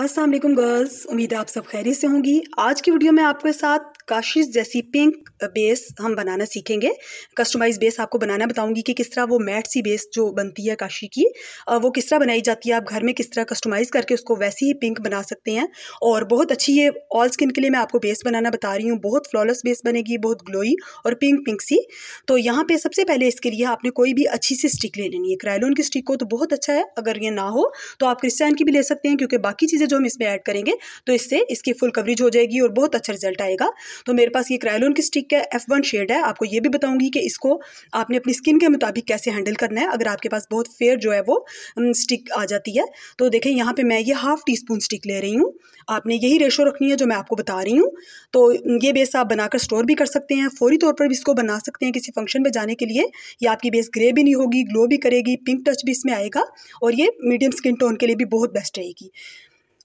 असल गर्ल्स उम्मीद है आप सब खैरी से होंगी आज की वीडियो में आपके साथ काशिश जैसी पिंक बेस हम बनाना सीखेंगे कस्टमाइज बेस आपको बनाना बताऊंगी कि किस तरह वो मैट सी बेस जो बनती है काशी की वो किस तरह बनाई जाती है आप घर में किस तरह कस्टमाइज़ करके उसको वैसी ही पिंक बना सकते हैं और बहुत अच्छी ये ऑल स्किन के लिए मैं आपको बेस बनाना बता रही हूँ बहुत फ्लॉलेस बेस बनेगी बहुत ग्लोई और पिंक पिंक सी तो यहाँ पर सबसे पहले इसके लिए आपने कोई भी अच्छी सी स्टिक ले लेनी है क्रायलोन की स्टिक हो तो बहुत अच्छा है अगर ये ना हो तो आप क्रिस्टैन की भी ले सकते हैं क्योंकि बाकी चीज़ें जो हम इसमें ऐड करेंगे तो इससे इसकी फुल कवरेज हो जाएगी और बहुत अच्छा रिजल्ट आएगा तो मेरे पास ये क्रायलोन की स्टिक है एफ वन शेड है आपको ये भी बताऊंगी कि इसको आपने अपनी स्किन के मुताबिक कैसे हैंडल करना है अगर आपके पास बहुत फेयर जो है वो स्टिक आ जाती है तो देखें यहाँ पर मैं ये हाफ टी स्पून स्टिक ले रही हूँ आपने यही रेशो रखनी है जो मैं आपको बता रही हूँ तो ये बेस आप बनाकर स्टोर भी कर सकते हैं फौरी तौर पर भी इसको बना सकते हैं किसी फंक्शन में जाने के लिए ये आपकी बेस ग्रे भी नहीं होगी ग्लो भी करेगी पिंक टच भी इसमें आएगा और ये मीडियम स्किन टोन के लिए भी बहुत बेस्ट रहेगी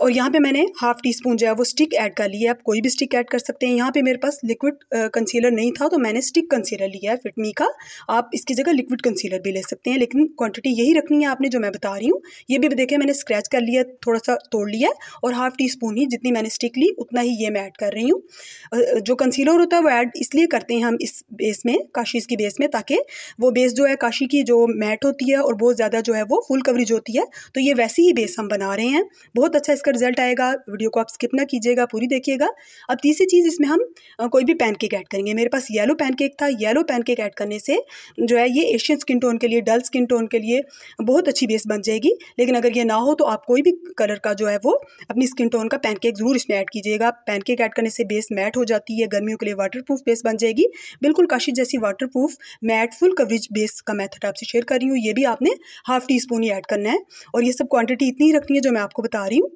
और यहाँ पे मैंने हाफ़ टी स्पून जो है वो स्टिक ऐड कर लिया है आप कोई भी स्टिक ऐड कर सकते हैं यहाँ पे मेरे पास लिक्विड कंसीलर नहीं था तो मैंने स्टिक कंसीलर लिया है फिटमी का आप इसकी जगह लिक्विड कंसीलर भी ले सकते हैं लेकिन क्वांटिटी यही रखनी है आपने जो मैं बता रही हूँ ये भी देखें मैंने स्क्रैच कर लिया थोड़ा सा तोड़ लिया और हाफ़ टी स्पून ही जितनी मैंने स्टिक ली उतना ही ये मैं ऐड कर रही हूँ जो कंसीलर होता है वो ऐड इसलिए करते हैं हम इस बेस में काशी की बेस में ताकि वो बेस जो है काशी की जो मैट होती है और बहुत ज़्यादा जो है वो फुल कवरेज होती है तो ये वैसी ही बेस हम बना रहे हैं बहुत अच्छा इसका रिजल्ट आएगा वीडियो को आप स्किप ना कीजिएगा पूरी देखिएगा अब तीसरी चीज़ इसमें हम कोई भी पैनकेक ऐड करेंगे मेरे पास येलो पैनकेक था येलो पैनकेक ऐड करने से जो है ये एशियन स्किन टोन के लिए डल स्किन टोन के लिए बहुत अच्छी बेस बन जाएगी लेकिन अगर ये ना हो तो आप कोई भी कलर का जो है वो अपनी स्किन टोन का पैनकेक ज़रूर इसमें ऐड कीजिएगा पैनकेक ऐड करने से बेस मैट हो जाती है गर्मियों के लिए प्रूफ बेस बन जाएगी बिल्कुल काशी जैसी proof matte full coverage base का मैथड आपसे शेयर कर रही हूँ ये भी आपने हाफ टी स्पून ही ऐड करना है और ये सब क्वांटिटी इतनी ही रखनी है जो मैं आपको बता रही हूँ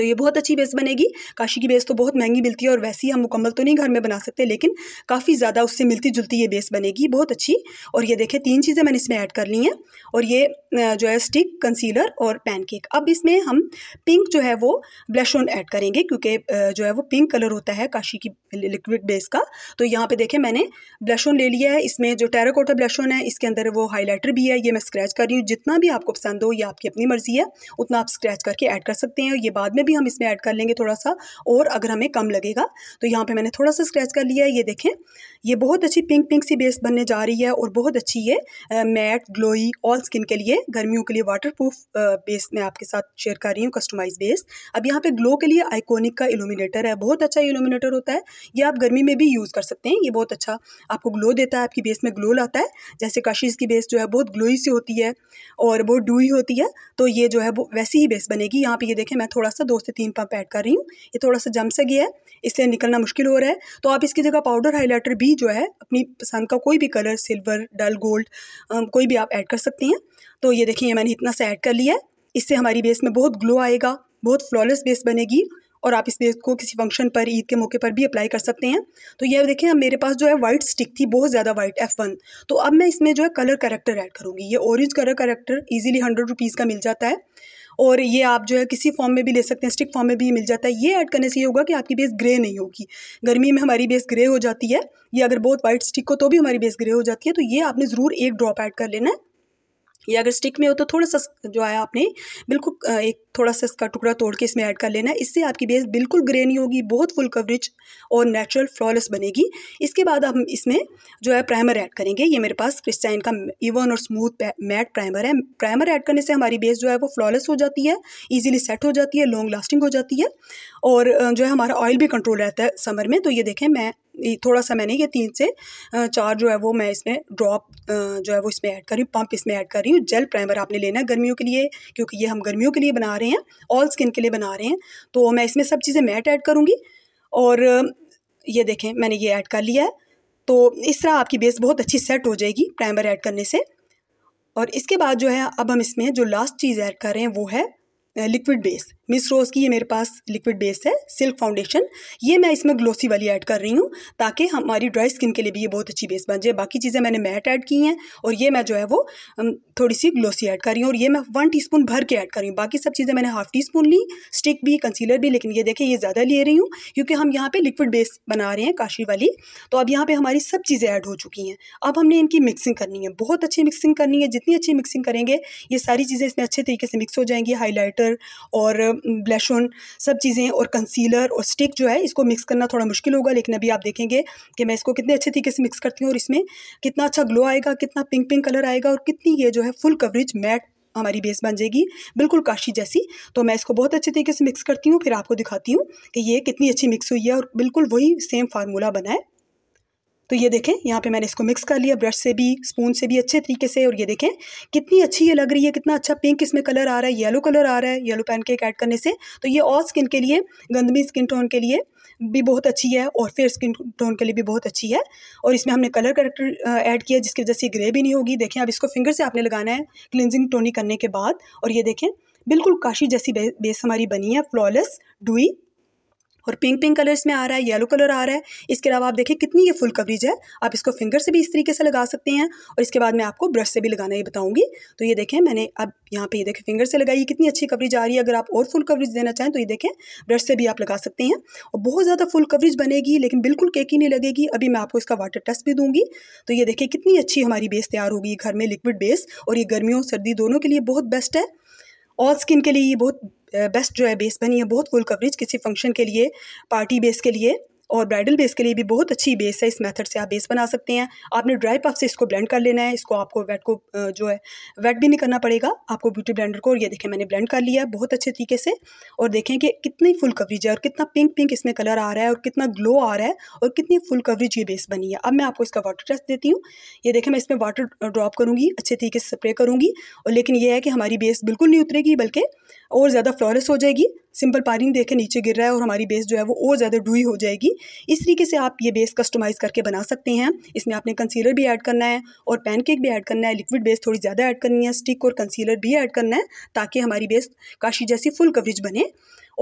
तो ये बहुत अच्छी बेस बनेगी काशी की बेस तो बहुत महंगी मिलती है और वैसी हम मुकम्मल तो नहीं घर में बना सकते लेकिन काफ़ी ज़्यादा उससे मिलती जुलती ये बेस बनेगी बहुत अच्छी और ये देखें तीन चीज़ें मैंने इसमें ऐड कर ली हैं और ये जो है स्टिक कंसीलर और पैनकेक अब इसमें हम पिंक जो है वो ब्लश ऑन ऐड करेंगे क्योंकि जो है वो पिंक कलर होता है काशी की लिक्विड बेस का तो यहाँ पे देखें मैंने ब्लश ऑन ले लिया है इसमें जो टेराकोटा ब्लश ऑन है इसके अंदर वो हाईलाइटर भी है ये मैं स्क्रैच कर रही हूँ जितना भी आपको पसंद हो ये आपकी अपनी मर्ज़ी है उतना आप स्क्रैच करके ऐड कर सकते हैं और ये बाद में भी हम इसमें ऐड कर लेंगे थोड़ा सा और अगर हमें कम लगेगा तो यहाँ पे मैंने थोड़ा सा स्क्रैच कर लिया है ये देखें ये बहुत अच्छी पिंक पिंक सी बेस बनने जा रही है और बहुत अच्छी ये मैट ग्लोई ऑल स्किन के लिए गर्मियों के लिए वाटर प्रूफ बेस मैं आपके साथ शेयर कर रही हूँ कस्टमाइज बेस अब यहाँ पर ग्लो के लिए आइकोनिक का इलोमिनेटर है बहुत अच्छा इलोमिनेटर होता है ये आप गर्मी में भी यूज़ कर सकते हैं ये बहुत अच्छा आपको ग्लो देता है आपकी बेस में ग्लो लाता है जैसे काशीज़ की बेस जो है बहुत ग्लोई सी होती है और बहुत डूई होती है तो ये जो है वो वैसी ही बेस बनेगी यहाँ पर ये देखें मैं थोड़ा सा दो से तीन पंप ऐड कर रही हूँ ये थोड़ा सा जम से गया है इसलिए निकलना मुश्किल हो रहा है तो आप इसकी जगह पाउडर हाइलाइटर भी जो है अपनी पसंद का कोई भी कलर सिल्वर डल गोल्ड कोई भी आप ऐड कर सकती हैं तो ये देखिए मैंने इतना सा ऐड कर लिया है इससे हमारी बेस में बहुत ग्लो आएगा बहुत फ्लॉलेस बेस बनेगी और आप इस बेस को किसी फंक्शन पर ईद के मौके पर भी अप्लाई कर सकते हैं तो ये देखें अब मेरे पास जो है वाइट स्टिक थी बहुत ज़्यादा वाइट एफ वन तो अब मैं इसमें जो है कलर करेक्टर ऐड करूँगी ये orange colour corrector easily hundred rupees का मिल जाता है और ये आप जो है किसी फॉर्म में भी ले सकते हैं स्टिक फॉर्म में भी मिल जाता है ये ऐड करने से ये होगा कि आपकी बेस ग्रे नहीं होगी गर्मी में हमारी बेस ग्रे हो जाती है या अगर बहुत वाइट स्टिक हो तो भी हमारी बेस ग्रे हो जाती है तो ये आपने ज़रूर एक ड्रॉप ऐड कर लेना है या अगर स्टिक में हो तो थोड़ा सा जो है आपने बिल्कुल एक थोड़ा सा इसका टुकड़ा तोड़ के इसमें ऐड कर लेना इससे आपकी बेस बिल्कुल ग्रे नहीं होगी बहुत फुल कवरेज और नेचुरल फ्लॉलेस बनेगी इसके बाद हम इसमें जो है प्राइमर ऐड करेंगे ये मेरे पास क्रिस्टाइन का इवन और स्मूथ मैट प्राइमर है प्राइमर ऐड करने से हमारी बेस जो है वो फ्लॉलेस हो जाती है ईजिली सेट हो जाती है लॉन्ग लास्टिंग हो जाती है और जो है हमारा ऑयल भी कंट्रोल रहता है समर में तो ये देखें मैं थोड़ा सा मैंने ये तीन से चार जो है वो मैं इसमें ड्रॉप जो है वो इसमें ऐड कर रही हूँ पंप इसमें ऐड कर रही हूँ जेल प्राइमर आपने लेना है गर्मियों के लिए क्योंकि ये हम गर्मियों के लिए बना रहे हैं ऑल स्किन के लिए बना रहे हैं तो मैं इसमें सब चीज़ें मैट ऐड करूँगी और ये देखें मैंने ये ऐड कर लिया है तो इस तरह आपकी बेस बहुत अच्छी सेट हो जाएगी प्राइमर ऐड करने से और इसके बाद जो है अब हम इसमें जो लास्ट चीज़ ऐड कर रहे हैं वो है लिक्विड बेस मिस रोज़ की ये मेरे पास लिक्विड बेस है सिल्क फाउंडेशन ये मैं इसमें ग्लोसी वाली ऐड कर रही हूँ ताकि हमारी ड्राई स्किन के लिए भी ये बहुत अच्छी बेस बन जाए बाकी चीज़ें मैंने मैट ऐड की हैं और ये मैं जो है वो थोड़ी सी ग्लोसी ऐड कर रही हूँ और ये मैं वन टी भर के ऐड कर रही हूँ बाकी सब चीज़ें मैंने हाफ टी स्पून ली स्टिक भी कंसीलर भी लेकिन ये देखें ये ज़्यादा ले रही हूँ क्योंकि हम यहाँ पर लिक्विड बेस बना रहे हैं काशी वाली तो अब यहाँ पर हमारी सब चीज़ें ऐड हो चुकी हैं अब हमने इनकी मिक्सिंग करनी है बहुत अच्छी मिक्सिंग करनी है जितनी अच्छी मिक्सिंग करेंगे ये सारी चीज़ें इसमें अच्छे तरीके से मिक्स हो जाएंगी हाईलाइटर और ब्लश ऑन सब चीज़ें और कंसीलर और स्टिक जो है इसको मिक्स करना थोड़ा मुश्किल होगा लेकिन अभी आप देखेंगे कि मैं इसको कितने अच्छे तरीके से मिक्स करती हूँ और इसमें कितना अच्छा ग्लो आएगा कितना पिंक पिंक कलर आएगा और कितनी ये जो है फुल कवरेज मैट हमारी बेस बन जाएगी बिल्कुल काशी जैसी तो मैं इसको बहुत अच्छे तरीके से मिक्स करती हूँ फिर आपको दिखाती हूँ कि ये कितनी अच्छी मिक्स हुई है और बिल्कुल वही सेम फार्मूला बनाए तो ये देखें यहाँ पे मैंने इसको मिक्स कर लिया ब्रश से भी स्पून से भी अच्छे तरीके से और ये देखें कितनी अच्छी ये लग रही है कितना अच्छा पिंक इसमें कलर आ रहा है येलो कलर आ रहा है येलो पैन केक ऐड करने से तो ये और स्किन के लिए गंदमी स्किन टोन के लिए भी बहुत अच्छी है और फेयर स्किन टोन के लिए भी बहुत अच्छी है और इसमें हमने कलर करेक्टर ऐड किया जिसकी वजह से ग्रे भी नहीं होगी देखें अब इसको फिंगर से आपने लगाना है क्लिनजिंग टोनी करने के बाद और ये देखें बिल्कुल काशी जैसी बेस हमारी बनी है फ्लॉलेस डुई और पिंक पिंक कलर इसमें आ रहा है येलो कलर आ रहा है इसके अलावा आप देखिए कितनी ये फुल कवरेज है आप इसको फिंगर से भी इस तरीके से लगा सकते हैं और इसके बाद मैं आपको ब्रश से भी लगाना ये बताऊंगी तो ये देखें मैंने अब यहाँ पे ये देखें फिंगर से लगाई कितनी अच्छी कवरेज आ रही है अगर आप और फुल कवरेज देना चाहें तो ये देखें ब्रश से भी आप लगा सकते हैं और बहुत ज़्यादा फुल कवरेज बनेगी लेकिन बिल्कुल केकी नहीं लगेगी अभी मैं आपको इसका वाटर टेस्ट भी दूंगी तो ये देखें कितनी अच्छी हमारी बेस तैयार होगी घर में लिक्विड बेस और ये गर्मियों सर्दी दोनों के लिए बहुत बेस्ट है ऑल स्किन के लिए ये बहुत बेस्ट जो है बेस बनी है बहुत फुल कवरेज किसी फंक्शन के लिए पार्टी बेस के लिए और ब्राइडल बेस के लिए भी बहुत अच्छी बेस है इस मेथड से आप बेस बना सकते हैं आपने ड्राई पफ से इसको ब्लेंड कर लेना है इसको आपको वेट को जो है वेट भी नहीं करना पड़ेगा आपको ब्यूटी ब्लेंडर को और ये देखें मैंने ब्लेंड कर लिया है बहुत अच्छे तरीके से और देखें कि कितनी फुल कवरेज है और कितना पिंक पिंक इसमें कलर आ रहा है और कितना ग्लो आ रहा है और कितनी फुल कवरेज ये बेस बनी है अब मैं आपको इसका वाटर टेस्ट देती हूँ ये देखें मैं इसमें वाटर ड्रॉप करूँगी अच्छे तरीके से स्प्रे करूँगी और लेकिन यह है कि हमारी बेस बिल्कुल नहीं उतरेगी बल्कि और ज़्यादा फ्लॉरस हो जाएगी सिंपल पारिंग देखें नीचे गिर रहा है और हमारी बेस जो है वो और ज़्यादा डूई हो जाएगी इस तरीके से आप ये बेस कस्टमाइज़ करके बना सकते हैं इसमें आपने कंसीलर भी ऐड करना है और पैनकेक भी ऐड करना है लिक्विड बेस थोड़ी ज़्यादा ऐड करनी है स्टिक और कंसीलर भी ऐड करना है ताकि हमारी बेस काशी जैसी फुल कवरेज बने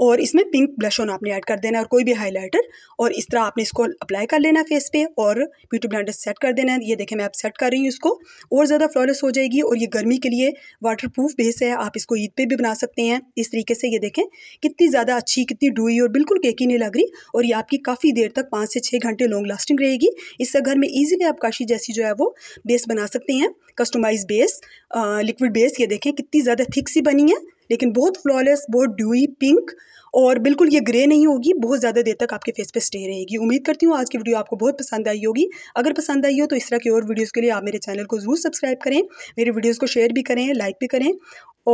और इसमें पिंक ब्लश ऑन आपने ऐड कर देना है और कोई भी हाइलाइटर और इस तरह आपने इसको अप्लाई कर लेना फेस पे और ब्यूटी ब्लेंडर सेट कर देना है ये देखें मैं आप सेट कर रही हूँ इसको और ज़्यादा फ्लॉलेस हो जाएगी और ये गर्मी के लिए वाटर प्रूफ बेस है आप इसको ईद पर भी बना सकते हैं इस तरीके से ये देखें कितनी ज़्यादा अच्छी कितनी डूई और बिल्कुल केकी नहीं लग रही और ये आपकी काफ़ी देर तक पाँच से छः घंटे लॉन्ग लास्टिंग रहेगी इससे घर में ईजिली आप काशी जैसी जो है वो बेस बना सकते हैं कस्टमाइज बेस लिक्विड बेस ये देखें कितनी ज़्यादा थिक सी बनी है लेकिन बहुत फ्लॉलेस बहुत ड्यूई पिंक और बिल्कुल ये ग्रे नहीं होगी बहुत ज़्यादा देर तक आपके फेस पे स्टे रहेगी उम्मीद करती हूँ आज की वीडियो आपको बहुत पसंद आई होगी अगर पसंद आई हो तो इस तरह की और वीडियोज़ के लिए आप मेरे चैनल को ज़रूर सब्सक्राइब करें मेरे वीडियोज़ को शेयर भी करें लाइक भी करें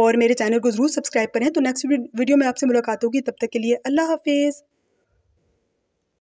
और मेरे चैनल को ज़रूर सब्सक्राइब करें तो नेक्स्ट वीडियो में आपसे मुलाकात होगी तब तक के लिए अल्लाह हाफिज़